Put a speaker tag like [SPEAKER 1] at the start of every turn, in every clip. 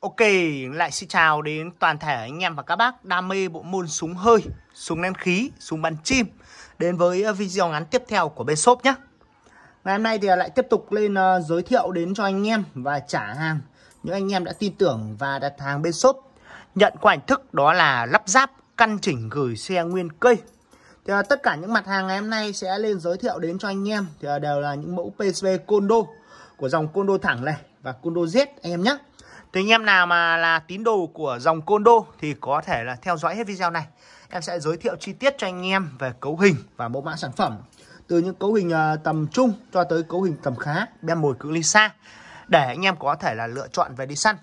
[SPEAKER 1] Ok, lại xin chào đến toàn thể anh em và các bác đam mê bộ môn súng hơi, súng nén khí, súng bắn chim Đến với ờ, video ngắn tiếp theo của bên shop nhé Ngày hôm nay thì ờ, lại tiếp tục lên ờ, giới thiệu đến cho anh em và trả hàng Những anh em đã tin tưởng và đặt hàng bên shop Nhận qua hình thức đó là lắp ráp, căn chỉnh gửi xe nguyên cây thì tất cả những mặt hàng ngày hôm nay sẽ lên giới thiệu đến cho anh em Thì đều là những mẫu PSV Condo Của dòng Condo thẳng này và Condo Z anh em nhé thì anh em nào mà là tín đồ của dòng côn đô thì có thể là theo dõi hết video này. Em sẽ giới thiệu chi tiết cho anh em về cấu hình và mẫu mã sản phẩm. Từ những cấu hình à, tầm trung cho tới cấu hình tầm khá, đem mồi cự ly xa. Để anh em có thể là lựa chọn về đi săn.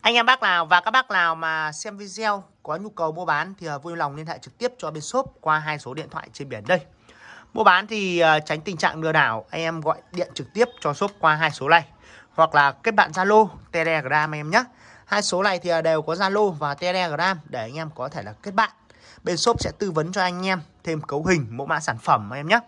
[SPEAKER 1] Anh em bác nào và các bác nào mà xem video có nhu cầu mua bán thì à, vui lòng liên hệ trực tiếp cho bên shop qua hai số điện thoại trên biển đây. Mua bán thì à, tránh tình trạng lừa đảo, anh em gọi điện trực tiếp cho shop qua hai số này hoặc là kết bạn Zalo, Telegram em nhé. Hai số này thì à, đều có Zalo và Telegram để anh em có thể là kết bạn. Bên shop sẽ tư vấn cho anh em thêm cấu hình, mẫu mã sản phẩm em nhé.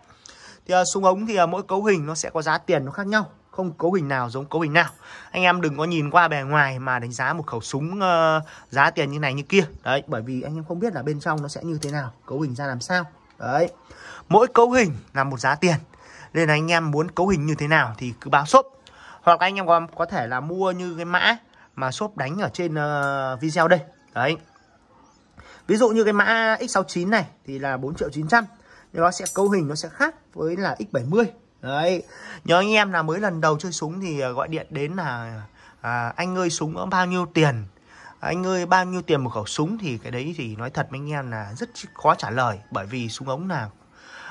[SPEAKER 1] Thì à, súng ống thì à, mỗi cấu hình nó sẽ có giá tiền nó khác nhau, không cấu hình nào giống cấu hình nào. Anh em đừng có nhìn qua bề ngoài mà đánh giá một khẩu súng uh, giá tiền như này như kia. Đấy, bởi vì anh em không biết là bên trong nó sẽ như thế nào, cấu hình ra làm sao. Đấy. Mỗi cấu hình là một giá tiền. Nên anh em muốn cấu hình như thế nào thì cứ báo shop hoặc anh em còn có thể là mua như cái mã mà shop đánh ở trên uh, video đây đấy ví dụ như cái mã x69 này thì là 4 triệu 900 nhưng nó sẽ cấu hình nó sẽ khác với là x70 đấy nhớ anh em là mới lần đầu chơi súng thì ờ, gọi điện đến là à, anh ơi súng có bao nhiêu tiền anh ơi bao nhiêu tiền một khẩu súng thì cái đấy thì nói thật với anh em là rất khó trả lời bởi vì súng ống là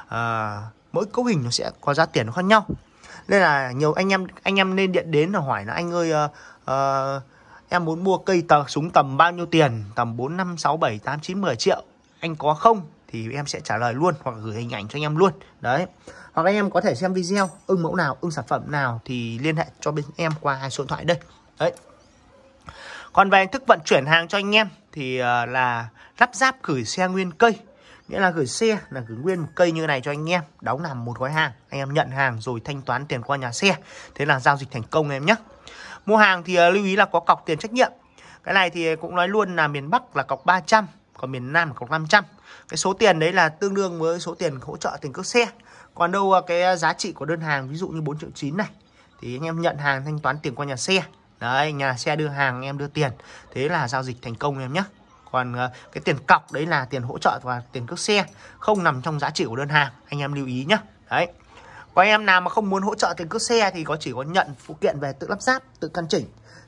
[SPEAKER 1] à, mỗi cấu hình nó sẽ có giá tiền nó khác nhau nên là nhiều anh em anh em nên điện đến là hỏi là anh ơi uh, em muốn mua cây tờ súng tầm bao nhiêu tiền tầm bốn năm sáu bảy tám chín mười triệu anh có không thì em sẽ trả lời luôn hoặc gửi hình ảnh cho anh em luôn đấy hoặc anh em có thể xem video ưng mẫu nào ưng sản phẩm nào thì liên hệ cho bên em qua hai số điện thoại đây đấy còn về hình thức vận chuyển hàng cho anh em thì ờ, là lắp ráp gửi xe nguyên cây nghĩa là gửi xe là gửi nguyên một cây như này cho anh em đóng làm một gói hàng anh em nhận hàng rồi thanh toán tiền qua nhà xe thế là giao dịch thành công em nhé mua hàng thì à, lưu ý là có cọc tiền trách nhiệm cái này thì cũng nói luôn là miền Bắc là cọc 300 còn miền Nam là cọc 500 cái số tiền đấy là tương đương với số tiền hỗ trợ tiền cước xe còn đâu à, cái giá trị của đơn hàng ví dụ như 4 triệu 9 này thì anh em nhận hàng thanh toán tiền qua nhà xe đấy nhà xe đưa hàng anh em đưa tiền thế là giao dịch thành công em nhé còn ờ, cái tiền cọc đấy là tiền hỗ trợ và tiền cước xe không nằm trong giá trị của đơn hàng anh em lưu ý nhá đấy có em nào mà không muốn hỗ trợ tiền cước xe thì có chỉ có nhận phụ kiện về tự lắp ráp tự căn chỉnh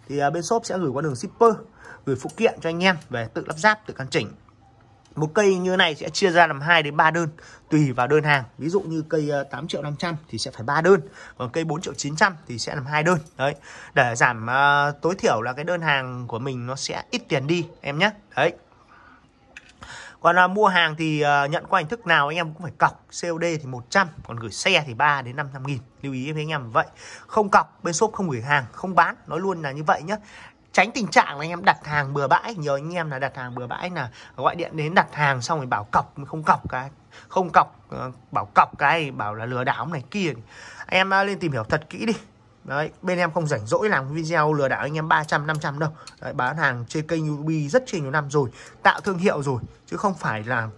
[SPEAKER 1] thì ờ, bên shop sẽ gửi qua đường shipper gửi phụ kiện cho anh em về tự lắp ráp tự căn chỉnh một cây như này sẽ chia ra làm 2 đến 3 đơn tùy vào đơn hàng ví dụ như cây 8 ờ, triệu 500 thì sẽ phải 3 đơn còn cây 4 triệu 900 thì sẽ làm hai đơn đấy để giảm uh, tối thiểu là cái đơn hàng của mình nó sẽ ít tiền đi em nhé đấy còn là ờ, mua hàng thì uh, nhận qua hình thức nào anh em cũng phải cọc COD thì 100 còn gửi xe thì 3 đến 500 nghìn lưu ý với anh em vậy không cọc bên shop không gửi hàng không bán nói luôn là như vậy nhé tránh tình trạng là anh em đặt hàng bừa bãi nhiều anh em là đặt hàng bừa bãi là gọi điện đến đặt hàng xong rồi bảo cọc không cọc cái không cọc ờ, bảo cọc cái bảo là lừa đảo này kia anh em ờ, lên tìm hiểu thật kỹ đi Đấy, bên em không rảnh rỗi làm video lừa đảo anh em 300 500 đâu. Đấy, bán hàng trên kênh ubi rất nhiều năm rồi, tạo thương hiệu rồi chứ không phải là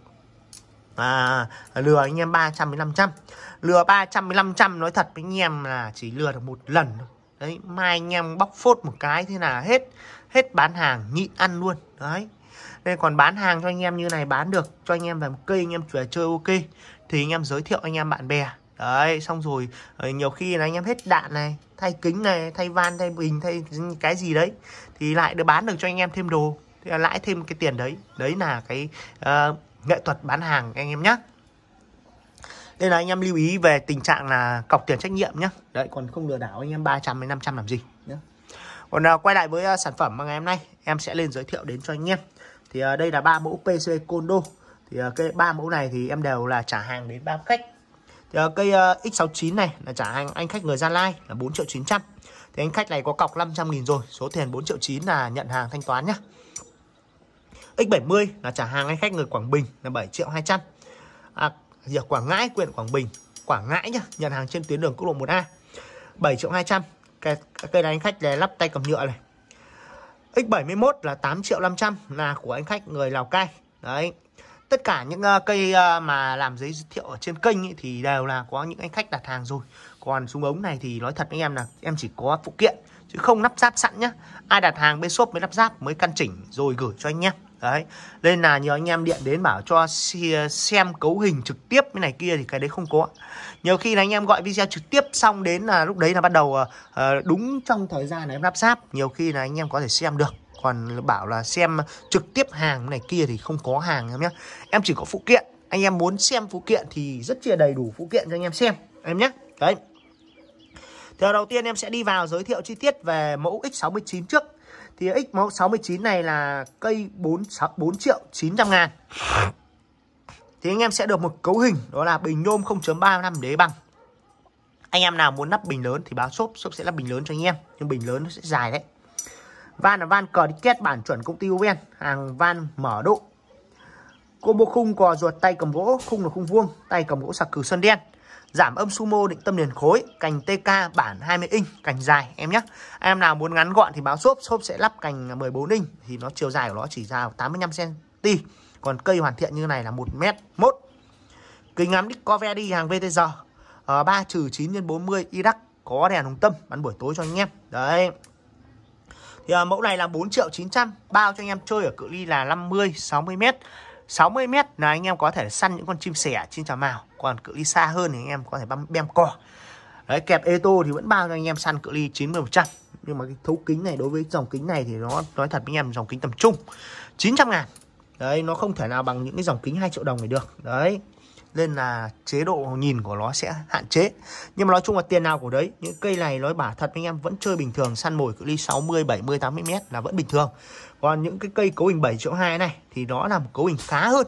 [SPEAKER 1] à, lừa anh em 300 đến 500. Lừa 300 đến 500 nói thật với anh em là chỉ lừa được một lần thôi đấy mai anh em bóc phốt một cái thế là hết hết bán hàng nhịn ăn luôn đấy đây còn bán hàng cho anh em như này bán được cho anh em làm cây anh em chơi chơi ok thì anh em giới thiệu anh em bạn bè đấy xong rồi ờ, nhiều khi là anh em hết đạn này thay kính này thay van thay bình thay cái gì đấy thì lại được bán được cho anh em thêm đồ thì lãi thêm cái tiền đấy đấy là cái uh, nghệ thuật bán hàng anh em nhé nên là anh em lưu ý về tình trạng là cọc tiền trách nhiệm nhé đấy còn không lừa đảo anh em 300 đến 500 làm gì nhé còn uh, quay lại với à, sản phẩm mà ngày hôm nay em sẽ lên giới thiệu đến cho anh em thì à, đây là ba mẫu PC condo thì cái ba mẫu này thì em đều là trả hàng đến ba khách thì cây uh, X69 này là trả hàng anh khách người Gia Lai là 4 triệu 900 thì anh khách này có cọc 500 nghìn rồi số tiền 4 triệu 9 là nhận hàng thanh toán nhá X70 là trả hàng anh khách người Quảng Bình là 7 triệu 200 à, gì dạ, Quảng Ngãi, huyện Quảng Bình, Quảng Ngãi nhá, nhận hàng trên tuyến đường quốc lộ 1A. 7 triệu 200. Cái cây này anh khách để lắp tay cầm nhựa này. X71 là 8 triệu 500 là của anh khách người Lào Cai. Đấy. Tất cả những uh, cây uh, mà làm giấy giới thiệu ở trên kênh ấy, thì đều là có những anh khách đặt hàng rồi. Còn súng ống này thì nói thật với em là em chỉ có phụ kiện chứ không lắp ráp sẵn nhá. Ai đặt hàng bên shop mới lắp ráp mới căn chỉnh rồi gửi cho anh em đấy nên là nhiều anh em điện đến bảo cho xem cấu hình trực tiếp cái này kia thì cái đấy không có nhiều khi là anh em gọi video trực tiếp xong đến là lúc đấy là bắt đầu ờ, ờ, đúng trong thời gian là em lắp ráp nhiều khi là anh em có thể xem được còn bảo là xem trực tiếp hàng này kia thì không có hàng em nhé em chỉ có phụ kiện anh em muốn xem phụ kiện thì rất chia đầy đủ phụ kiện cho anh em xem em nhé đấy thì đầu tiên em sẽ đi vào giới thiệu chi tiết về mẫu X69 trước thì X69 này là cây 4, 4 triệu 900 ngàn Thì anh em sẽ được một cấu hình đó là bình nhôm 0.35 đế băng Anh em nào muốn lắp bình lớn thì báo shop, shop sẽ lắp bình lớn cho anh em Nhưng bình lớn nó sẽ dài đấy Van là van cờ đi kết bản chuẩn công ty Uven Hàng van mở độ Combo khung cò ruột tay cầm gỗ Khung là khung vuông Tay cầm gỗ sạc cử sơn đen giảm âm sumo định tâm liền khối cành TK bản 20 inch cành dài em nhé em nào muốn ngắn gọn thì báo xốp xốp sẽ lắp cành 14 inch thì nó chiều dài của nó chỉ ra 85 cm còn cây hoàn thiện như này là 1 mét 1 kính ngắm Discovery hàng VTG à, ờ, 3 trừ 9 x 40 Iraq có đèn hồng tâm bắn buổi tối cho anh em đấy thì à, mẫu này là 4 triệu 900 bao cho anh em chơi ở cự ly là 50 60 mét 60 mét là anh em có thể săn những con chim sẻ, chim chào mào. Còn cự ly xa hơn thì anh em có thể băm bem cỏ. Đấy, kẹp eto thì vẫn bao cho anh em săn cự ly 90 100 nhưng mà cái thấu kính này đối với dòng kính này thì nó nói thật với anh em dòng kính tầm trung 900 ngàn đấy nó không thể nào bằng những cái dòng kính 2 triệu đồng này được đấy nên là chế độ nhìn của nó sẽ hạn chế nhưng mà nói chung là tiền nào của đấy những cây này nói bảo thật anh em vẫn chơi bình thường săn mồi cự ly 60 70 80 mét là vẫn bình thường còn những cái cây cấu hình 7 triệu 2 này thì nó là một cấu hình khá hơn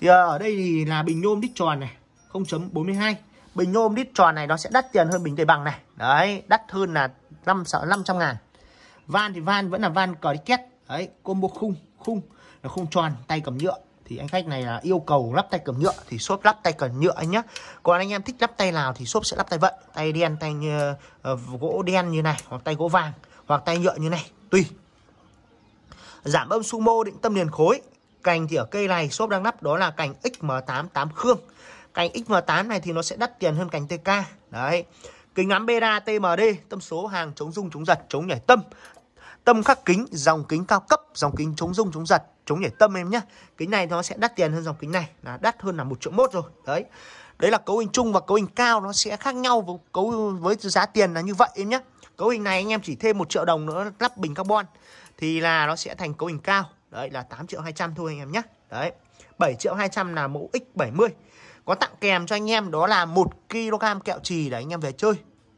[SPEAKER 1] thì ờ, ở đây thì là bình nhôm đít tròn này 0.42 bình nhôm đít tròn này nó sẽ đắt tiền hơn bình đầy bằng này đấy đắt hơn là 5 500 ngàn van thì van vẫn là van cờ đi két đấy combo khung khung là khung tròn tay cầm nhựa thì anh khách này là yêu cầu lắp tay cầm nhựa thì shop lắp tay cầm nhựa anh nhé còn anh em thích lắp tay nào thì shop sẽ lắp tay vậy tay đen tay uh, gỗ đen như này hoặc tay gỗ vàng hoặc tay nhựa như này tùy giảm âm sumo định tâm liền khối cành thì ở cây này shop đang lắp đó là cành XM88 Khương cành XM8 này thì nó sẽ đắt tiền hơn cành TK đấy kính ngắm beta TMD tâm số hàng chống rung chống giật chống nhảy tâm tâm khắc kính dòng kính cao cấp dòng kính chống rung chống giật chống nhảy tâm em nhé kính này nó sẽ đắt tiền hơn dòng kính này là đắt hơn là một triệu mốt rồi đấy đấy là cấu hình chung và cấu hình cao nó sẽ khác nhau với cấu với giá tiền là như vậy em nhé cấu hình này anh em chỉ thêm một triệu đồng nữa lắp bình carbon thì là nó sẽ thành cấu hình cao đấy là 8 triệu 200 thôi anh em nhé đấy 7 triệu 200 là mẫu X70 có tặng kèm cho anh em đó là 1 kg kẹo trì để anh em về chơi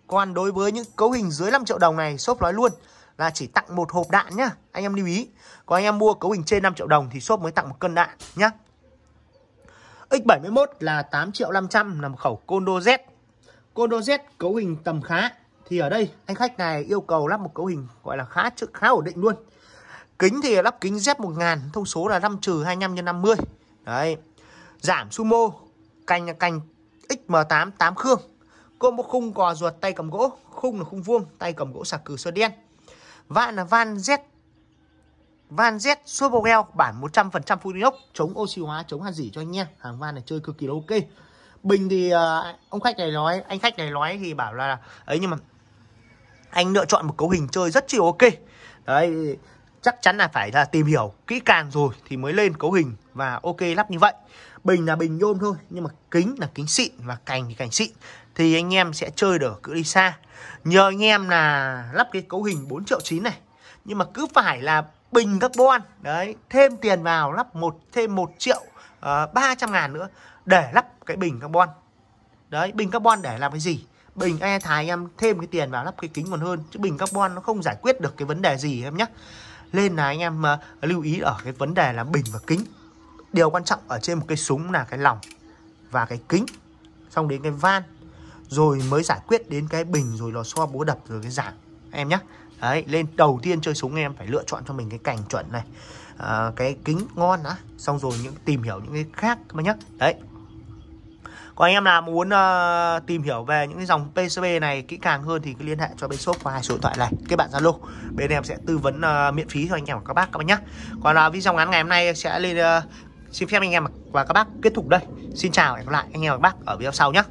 [SPEAKER 1] còn đối với những cấu hình dưới 5 triệu đồng này shop nói luôn là chỉ tặng một hộp đạn nhá anh em lưu ý còn anh em mua cấu hình trên 5 triệu đồng thì shop mới tặng một cân đạn nhá X71 là 8 triệu 500 một khẩu Condo Z Condo Z cấu hình tầm khá thì ở đây anh khách này yêu cầu lắp một cấu hình gọi là khá khá ổn định luôn kính thì lắp kính Z1000 thông số là 5 trừ 25 x 50 đấy giảm sumo cành là cành XM8 8 khương combo khung cò ruột tay cầm gỗ khung là khung vuông tay cầm gỗ sạc cừ sơn đen van là van Z van Z Supergel bản 100% full inox chống oxy hóa chống hàn dỉ cho anh nha hàng van này chơi cực kỳ là ok bình thì uh, ông khách này nói anh khách này nói thì bảo là ấy nhưng mà anh lựa chọn một cấu hình chơi rất chịu ok đấy chắc chắn là phải là tìm hiểu kỹ càng rồi thì mới lên cấu hình và ok lắp như vậy bình là bình nhôm thôi nhưng mà kính là kính xịn và cành thì cành xịn thì anh em sẽ chơi được cự ly xa nhờ anh em là lắp cái cấu hình 4 triệu chín này nhưng mà cứ phải là bình carbon đấy thêm tiền vào lắp một thêm một triệu ờ, ba uh, trăm ngàn nữa để lắp cái bình carbon đấy bình carbon để làm cái gì bình e thái anh em thêm cái tiền vào lắp cái kính còn hơn chứ bình carbon nó không giải quyết được cái vấn đề gì em nhé nên là anh em uh, lưu ý ở cái vấn đề là bình và kính điều quan trọng ở trên một cái súng là cái lòng và cái kính xong đến cái van rồi mới giải quyết đến cái bình rồi lò xo bố đập rồi cái giảm em nhá đấy lên đầu tiên chơi súng em phải lựa chọn cho mình cái cành chuẩn này à, cái kính ngon đã xong rồi những tìm hiểu những cái khác mà nhá đấy còn anh em nào muốn uh, tìm hiểu về những cái dòng PCB này kỹ càng hơn thì cứ liên hệ cho bên shop qua hai số điện thoại này. Các bạn Zalo bên em sẽ tư vấn uh, miễn phí cho anh em và các bác các bạn nhé. Còn uh, video ngắn ngày hôm nay sẽ lên uh, xin phép anh em và các bác kết thúc đây. Xin chào và hẹn gặp lại anh em và các bác ở video sau nhé.